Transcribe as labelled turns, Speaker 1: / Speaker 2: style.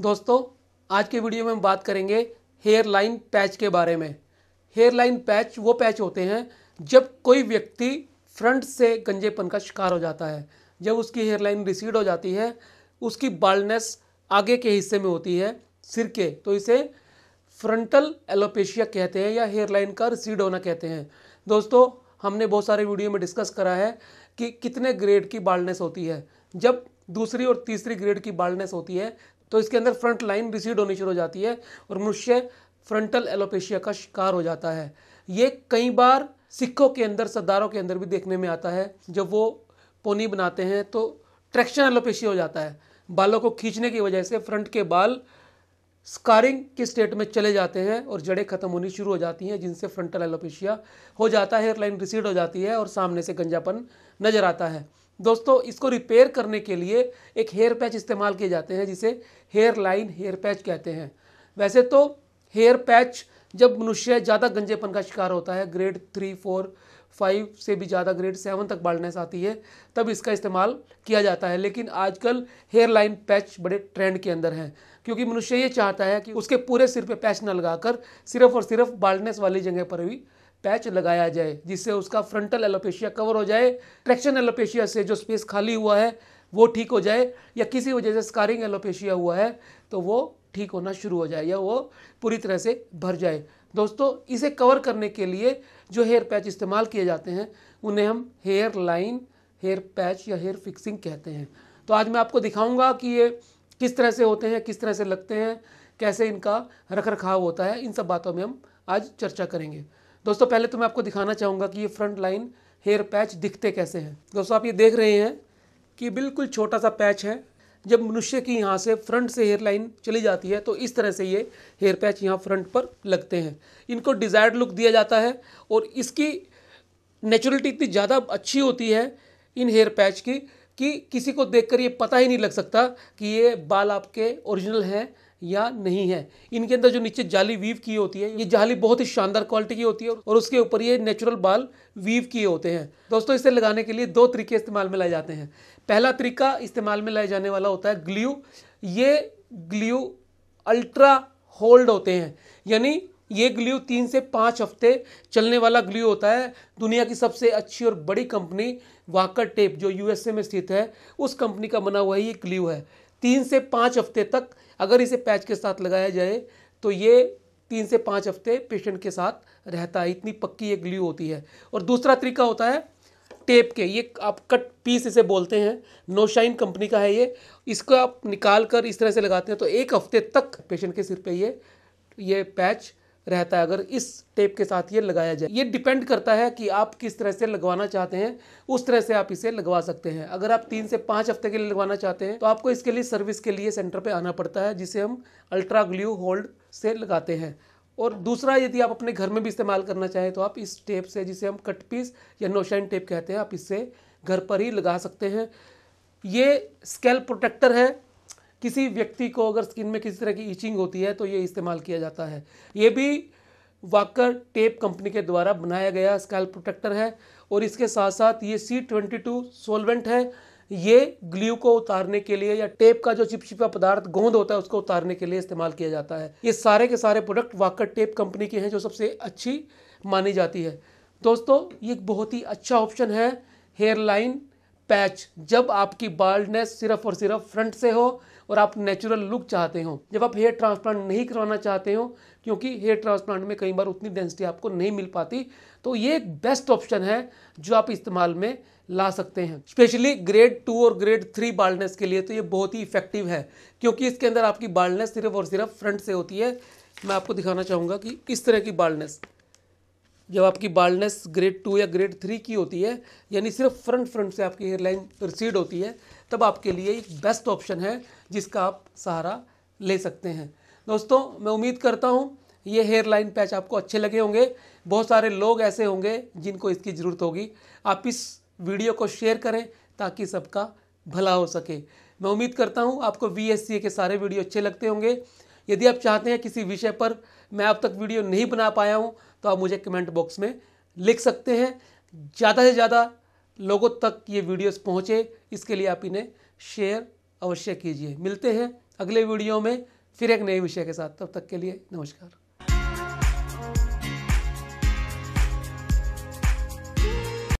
Speaker 1: दोस्तों आज के वीडियो में हम बात करेंगे हेयर लाइन पैच के बारे में हेयर लाइन पैच वो पैच होते हैं जब कोई व्यक्ति फ्रंट से गंजेपन का शिकार हो जाता है जब उसकी हेयर लाइन रिसीड हो जाती है उसकी बाल्डनेस आगे के हिस्से में होती है सिर के तो इसे फ्रंटल एलोपेशिया कहते हैं या हेयर लाइन का रिसीड होना कहते हैं दोस्तों हमने बहुत सारे वीडियो में डिस्कस करा है कि कितने ग्रेड की बाल्डनेस होती है जब दूसरी और तीसरी ग्रेड की बाल्डनेस होती है तो इसके अंदर फ्रंट लाइन रिसीड होनी शुरू हो जाती है और मनुष्य फ्रंटल एलोपेशिया का शिकार हो जाता है ये कई बार सिखों के अंदर सरदारों के अंदर भी देखने में आता है जब वो पोनी बनाते हैं तो ट्रैक्शन एलोपेशिया हो जाता है बालों को खींचने की वजह से फ्रंट के बाल स्कारिंग के स्टेट में चले जाते हैं और जड़ें खत्म होनी शुरू हो जाती हैं जिनसे फ्रंटल एलोपेशिया हो जाता है लाइन रिसीड हो जाती है और सामने से गंजापन नजर आता है दोस्तों इसको रिपेयर करने के लिए एक हेयर पैच इस्तेमाल किए जाते हैं जिसे हेयर लाइन हेयर पैच कहते हैं वैसे तो हेयर पैच जब मनुष्य ज़्यादा गंजेपन का शिकार होता है ग्रेड थ्री फोर फाइव से भी ज़्यादा ग्रेड सेवन तक बाल्डनेस आती है तब इसका इस्तेमाल किया जाता है लेकिन आजकल हेयर लाइन पैच बड़े ट्रेंड के अंदर हैं क्योंकि मनुष्य ये चाहता है कि उसके पूरे सिर पे पैच न लगाकर सिर्फ और सिर्फ बाल्डनेस वाली जगह पर भी पैच लगाया जाए जिससे उसका फ्रंटल एलोपेशिया कवर हो जाए ट्रैक्शन एलोपेशिया से जो स्पेस खाली हुआ है वो ठीक हो जाए या किसी वजह से स्कारिंग एलोपेशिया हुआ है तो वो ठीक होना शुरू हो जाए या वो पूरी तरह से भर जाए दोस्तों इसे कवर करने के लिए जो हेयर पैच इस्तेमाल किए जाते हैं उन्हें हम हेयर लाइन हेयर पैच या हेयर फिक्सिंग कहते हैं तो आज मैं आपको दिखाऊंगा कि ये किस तरह से होते हैं किस तरह से लगते हैं कैसे इनका रख रखाव होता है इन सब बातों में हम आज चर्चा करेंगे दोस्तों पहले तो मैं आपको दिखाना चाहूँगा कि ये फ्रंट लाइन हेयर पैच दिखते कैसे हैं दोस्तों आप ये देख रहे हैं कि बिल्कुल छोटा सा पैच है जब मनुष्य की यहाँ से फ्रंट से हेयर लाइन चली जाती है तो इस तरह से ये हेयर पैच यहाँ फ्रंट पर लगते हैं इनको डिज़ायर्ड लुक दिया जाता है और इसकी नेचुरलिटी इतनी ज़्यादा अच्छी होती है इन हेयर पैच की कि किसी को देखकर ये पता ही नहीं लग सकता कि ये बाल आपके ओरिजिनल हैं या नहीं है इनके अंदर जो नीचे जाली वीव की होती है ये जाली बहुत ही शानदार क्वालिटी की होती है और उसके ऊपर ये नेचुरल बाल वीव किए होते हैं दोस्तों इसे लगाने के लिए दो तरीके इस्तेमाल में लाए जाते हैं पहला तरीका इस्तेमाल में लाए जाने वाला होता है ग्ल्यू ये ग्ल्यू अल्ट्रा होल्ड होते हैं यानी ये ग्ल्यू तीन से पाँच हफ्ते चलने वाला ग्ल्यू होता है दुनिया की सबसे अच्छी और बड़ी कंपनी वाकर टेप जो यूएसए में स्थित है उस कंपनी का बना हुआ ये ग्ल्यू है तीन से पाँच हफ्ते तक अगर इसे पैच के साथ लगाया जाए तो ये तीन से पाँच हफ्ते पेशेंट के साथ रहता है इतनी पक्की ये ग्ल्यू होती है और दूसरा तरीका होता है टेप के ये आप कट पीस इसे बोलते हैं नोशाइन कंपनी का है ये इसको आप निकाल कर इस तरह से लगाते हैं तो एक हफ्ते तक पेशेंट के सिर पे ये ये पैच रहता है अगर इस टेप के साथ ये लगाया जाए ये डिपेंड करता है कि आप किस तरह से लगवाना चाहते हैं उस तरह से आप इसे लगवा सकते हैं अगर आप तीन से पाँच हफ्ते के लिए लगवाना चाहते हैं तो आपको इसके लिए सर्विस के लिए सेंटर पर आना पड़ता है जिसे हम अल्ट्रा ग्ल्यू होल्ड से लगाते हैं और दूसरा यदि आप अपने घर में भी इस्तेमाल करना चाहें तो आप इस टेप से जिसे हम कट पीस या नोशाइन टेप कहते हैं आप इससे घर पर ही लगा सकते हैं ये स्केल प्रोटेक्टर है किसी व्यक्ति को अगर स्किन में किसी तरह की इचिंग होती है तो ये इस्तेमाल किया जाता है ये भी वाकर टेप कंपनी के द्वारा बनाया गया स्कैल प्रोटेक्टर है और इसके साथ साथ ये सी ट्वेंटी टू सोलवेंट है ये ग्लू को उतारने के लिए या टेप का जो चिपचिपा पदार्थ गोंद होता है उसको उतारने के लिए इस्तेमाल किया जाता है ये सारे के सारे प्रोडक्ट वाकर टेप कंपनी के हैं जो सबसे अच्छी मानी जाती है दोस्तों ये एक बहुत ही अच्छा ऑप्शन है हेयरलाइन पैच जब आपकी बाल्डनेस सिर्फ और सिर्फ फ्रंट से हो और आप नेचुरल लुक चाहते हो जब आप हेयर ट्रांसप्लांट नहीं करवाना चाहते हो क्योंकि हेयर ट्रांसप्लांट में कई बार उतनी डेंसिटी आपको नहीं मिल पाती तो ये एक बेस्ट ऑप्शन है जो आप इस्तेमाल में ला सकते हैं स्पेशली ग्रेड टू और ग्रेड थ्री बाल्डनेस के लिए तो ये बहुत ही इफेक्टिव है क्योंकि इसके अंदर आपकी बाल्डनेस सिर्फ और सिर्फ फ्रंट से होती है मैं आपको दिखाना चाहूँगा कि इस तरह की बाल्डनेस जब आपकी बाल्डनेस ग्रेड टू या ग्रेड थ्री की होती है यानी सिर्फ फ्रंट फ्रंट से आपकी हेयरलाइन रिसीड होती है तब आपके लिए एक बेस्ट ऑप्शन है जिसका आप सहारा ले सकते हैं दोस्तों मैं उम्मीद करता हूँ ये हेयर लाइन पैच आपको अच्छे लगे होंगे बहुत सारे लोग ऐसे होंगे जिनको इसकी ज़रूरत होगी आप इस वीडियो को शेयर करें ताकि सबका भला हो सके मैं उम्मीद करता हूँ आपको वी के सारे वीडियो अच्छे लगते होंगे यदि आप चाहते हैं किसी विषय पर मैं अब तक वीडियो नहीं बना पाया हूँ तो आप मुझे कमेंट बॉक्स में लिख सकते हैं ज़्यादा से ज़्यादा लोगों तक ये वीडियोस पहुँचे इसके लिए आप इन्हें शेयर अवश्य कीजिए मिलते हैं अगले वीडियो में फिर एक नए विषय के साथ तब तक के लिए नमस्कार